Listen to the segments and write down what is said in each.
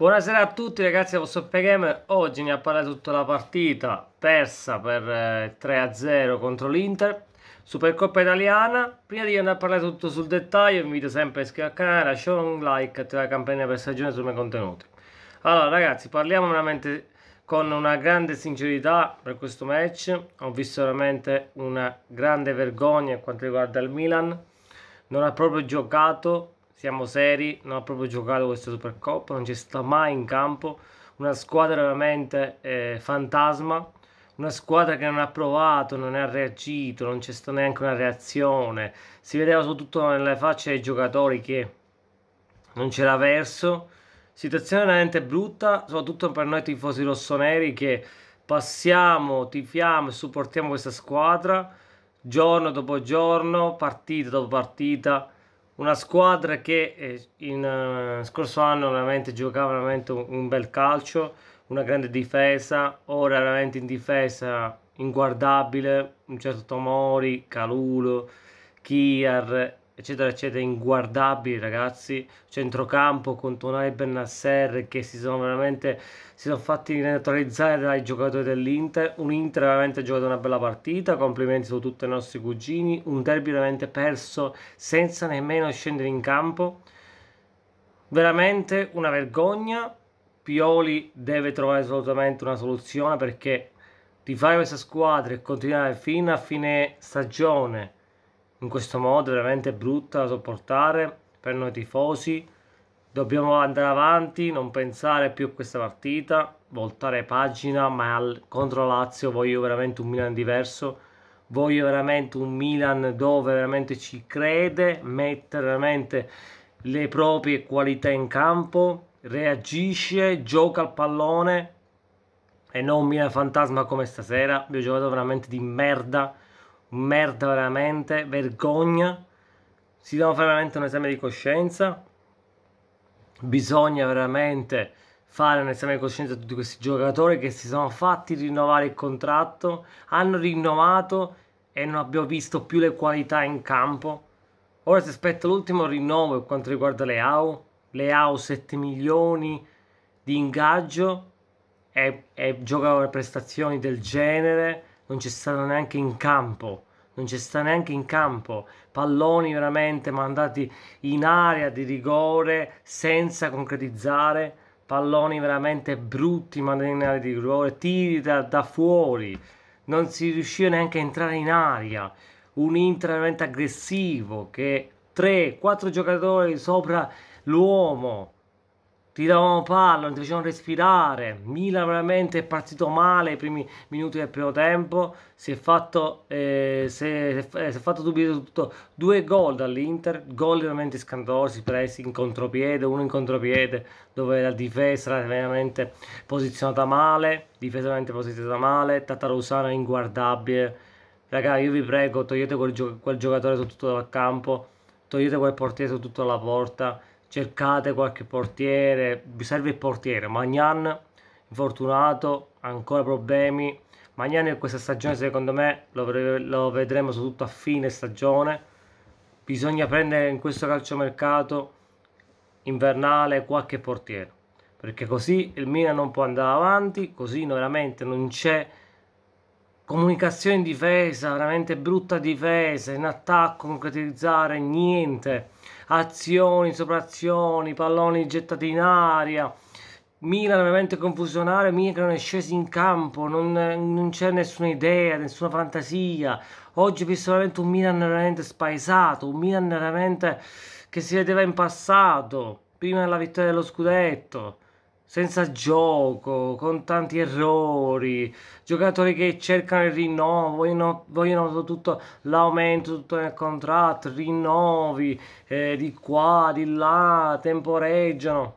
Buonasera a tutti ragazzi, da vostro Gamer. Oggi mi ha parlato tutta la partita persa per 3-0 eh, contro l'Inter, Supercoppa italiana. Prima di andare a parlare tutto sul dettaglio, vi invito sempre a iscrivervi al canale, lasciate un like, e attivare la campanella per stagione sui miei contenuti. Allora ragazzi, parliamo veramente con una grande sincerità per questo match. Ho visto veramente una grande vergogna per quanto riguarda il Milan. Non ha proprio giocato siamo seri, non ha proprio giocato questa Supercoppa, non ci sta mai in campo, una squadra veramente eh, fantasma, una squadra che non ha provato, non ha reagito, non c'è stata neanche una reazione, si vedeva soprattutto nelle facce dei giocatori che non c'era verso, situazione veramente brutta, soprattutto per noi tifosi rossoneri che passiamo, tifiamo e supportiamo questa squadra giorno dopo giorno, partita dopo partita una squadra che eh, in uh, scorso anno veramente giocava veramente un, un, bel calcio, una grande difesa, ora veramente in difesa inguardabile, un certo Tomori, Calulo, Chiar eccetera, eccetera, inguardabili ragazzi, centrocampo con Tonai Bennasser che si sono veramente si sono fatti neutralizzare dai giocatori dell'Inter, un Inter veramente ha giocato una bella partita, complimenti su tutti i nostri cugini, un derby veramente perso senza nemmeno scendere in campo, veramente una vergogna, Pioli deve trovare assolutamente una soluzione perché rifare questa squadra e continuare fino a fine stagione in questo modo veramente brutta da sopportare per noi tifosi. Dobbiamo andare avanti, non pensare più a questa partita, voltare pagina, ma al, contro Lazio voglio veramente un Milan diverso, voglio veramente un Milan dove veramente ci crede, mette veramente le proprie qualità in campo, reagisce, gioca al pallone e non un Milan fantasma come stasera, abbiamo giocato veramente di merda merda veramente, vergogna, si devono fare veramente un esame di coscienza, bisogna veramente fare un esame di coscienza a tutti questi giocatori che si sono fatti rinnovare il contratto, hanno rinnovato e non abbiamo visto più le qualità in campo. Ora si aspetta l'ultimo rinnovo per quanto riguarda le AU, le AU 7 milioni di ingaggio e, e le prestazioni del genere non c'è stato neanche in campo non c'è sta neanche in campo. Palloni veramente mandati in area di rigore senza concretizzare. Palloni veramente brutti mandati in area di rigore. Tiri da, da fuori. Non si riusciva neanche a entrare in aria. Un Inter veramente aggressivo che 3-4 giocatori sopra l'uomo tiravano palla, non ti facevano respirare. Milan veramente è partito male i primi minuti del primo tempo. Si è fatto, eh, si è, si è eh, fatto subito tutto. due gol dall'Inter, gol veramente scandalosi presi in contropiede, uno in contropiede dove la difesa era veramente posizionata male, difesa veramente posizionata male, Tatarusano inguardabile. Raga, io vi prego, togliete quel, gio quel giocatore soprattutto il campo, togliete quel portiere soprattutto la porta cercate qualche portiere, vi serve il portiere, Magnan infortunato, ancora problemi, Magnan in questa stagione secondo me lo, lo vedremo soprattutto a fine stagione, bisogna prendere in questo calciomercato invernale qualche portiere, perché così il Milan non può andare avanti, così veramente non c'è comunicazione in difesa, veramente brutta difesa, in attacco concretizzare, niente azioni, soprazioni, palloni gettati in aria. Milan veramente confusionario, Milan è sceso in campo, non, non c'è nessuna idea, nessuna fantasia. Oggi ho visto veramente un Milan veramente spaesato, un Milan veramente che si vedeva in passato, prima della vittoria dello scudetto senza gioco, con tanti errori, giocatori che cercano il rinnovo, vogliono, vogliono tutto l'aumento, tutto nel contratto, rinnovi eh, di qua, di là, temporeggiano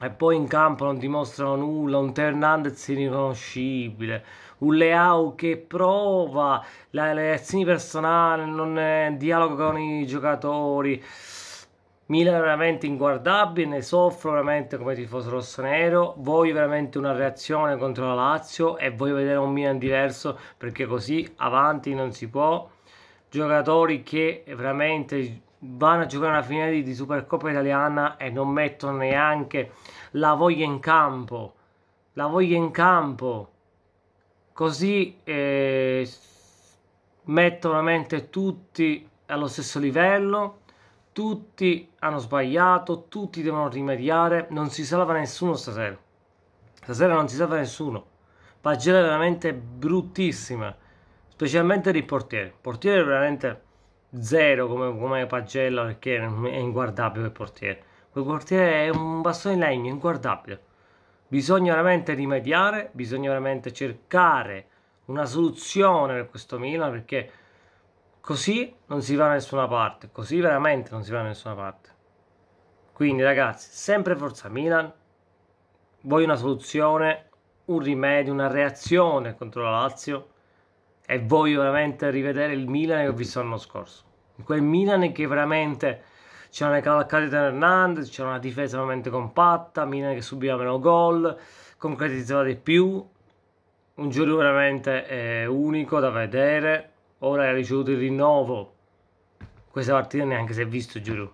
e poi in campo non dimostrano nulla, un Hernandez irriconoscibile, un Leao che prova le azioni personali, non eh, dialoga con i giocatori. Milan veramente inguardabile, ne soffro veramente come tifoso rossonero, voglio veramente una reazione contro la Lazio e voglio vedere un Milan diverso perché così avanti non si può. Giocatori che veramente vanno a giocare una finale di Supercoppa italiana e non mettono neanche la voglia in campo, la voglia in campo, così eh, metto veramente tutti allo stesso livello tutti hanno sbagliato, tutti devono rimediare, non si salva nessuno stasera. Stasera non si salva nessuno. Pagella veramente bruttissima, specialmente il portiere. Portiere veramente zero come, come Pagella perché è inguardabile il portiere. Quel portiere è un bastone in legno, inguardabile. Bisogna veramente rimediare, bisogna veramente cercare una soluzione per questo Milan perché Così non si va da nessuna parte, così veramente non si va da nessuna parte. Quindi ragazzi, sempre forza Milan, vuoi una soluzione, un rimedio, una reazione contro la Lazio e voglio veramente rivedere il Milan che ho visto l'anno scorso. Quel Milan che veramente c'era le cavalcate di Hernandez, c'era una difesa veramente compatta, Milan che subiva meno gol, concretizzava di più, un giro veramente eh, unico da vedere ora ha ricevuto il rinnovo. Questa partita neanche si è visto, giuro.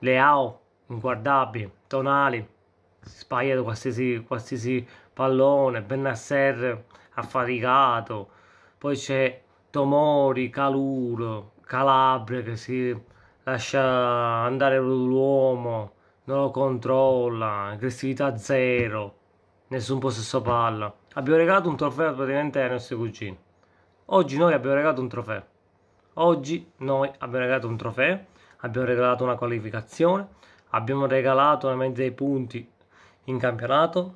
Leao, inguardabile, Tonali, sbagliato qualsiasi, qualsiasi pallone, Benasser affaticato, poi c'è Tomori, Caluro, Calabria che si lascia andare l'uomo, non lo controlla, aggressività zero, nessun possesso palla. Abbiamo regalato un trofeo praticamente ai nostri cugini. Oggi noi abbiamo regalato un trofeo. Oggi noi abbiamo regalato un trofeo, abbiamo regalato una qualificazione, abbiamo regalato veramente dei punti in campionato.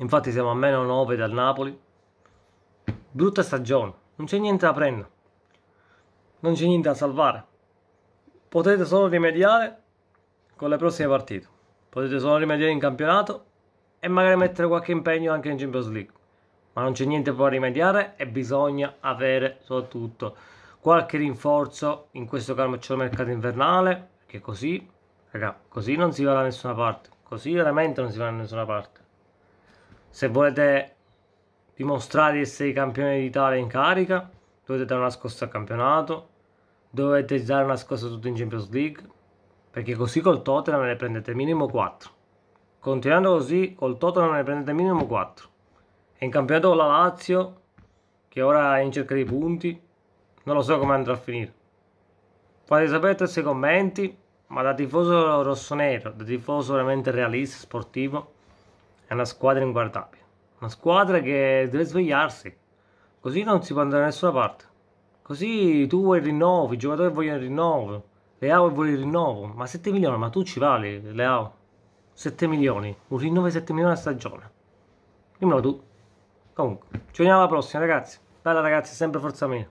Infatti siamo a meno 9 dal Napoli. Brutta stagione, non c'è niente da prendere. Non c'è niente da salvare. Potete solo rimediare con le prossime partite. Potete solo rimediare in campionato e magari mettere qualche impegno anche in Champions League ma non c'è niente da rimediare e bisogna avere soprattutto qualche rinforzo in questo calcio mercato invernale che così raga, così non si va da nessuna parte così veramente non si va da nessuna parte se volete dimostrare di essere i campioni d'Italia in carica dovete dare una scossa al campionato dovete dare una scossa tutto in Champions League perché così col Tottenham ne prendete minimo 4 continuando così col Tottenham ne prendete minimo 4 è in campionato con la Lazio, che ora è in cerca di punti. Non lo so come andrà a finire. Fate sapere tutti i vostri commenti, ma da tifoso rossonero, da tifoso veramente realista, sportivo, è una squadra inguardabile. Una squadra che deve svegliarsi. Così non si può andare da nessuna parte. Così tu vuoi il rinnovo, i giocatori vogliono il rinnovo, Leao vuole il rinnovo. Ma 7 milioni, ma tu ci vali, Leao. 7 milioni, un rinnovo di 7 milioni a stagione. Dimmelo tu comunque ci vediamo alla prossima ragazzi bella ragazzi sempre forza mia